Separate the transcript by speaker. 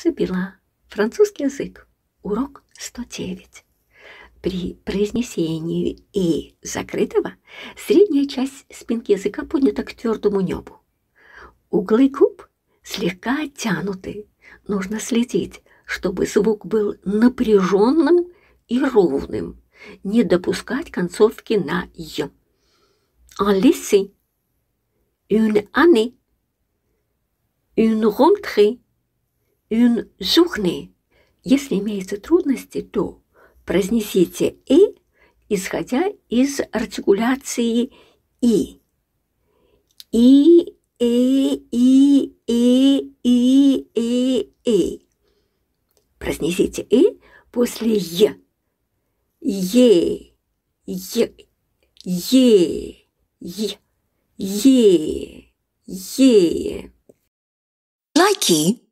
Speaker 1: Сибила. Французский язык. Урок 109. При произнесении «и» закрытого средняя часть спинки языка поднята к твердому небу. Углы губ слегка оттянуты. Нужно следить, чтобы звук был напряженным и ровным, не допускать концовки на «ё». En une année, une rentrée, une journée. Если имеются трудности, то произнесите «и», «э», исходя из артикуляции «и». «И», «э», «и», «э», «и», «э», «э». Произнесите «и» «э» после «е». «Е», «е», «е», «е»,
Speaker 2: «е», «е». Лайки!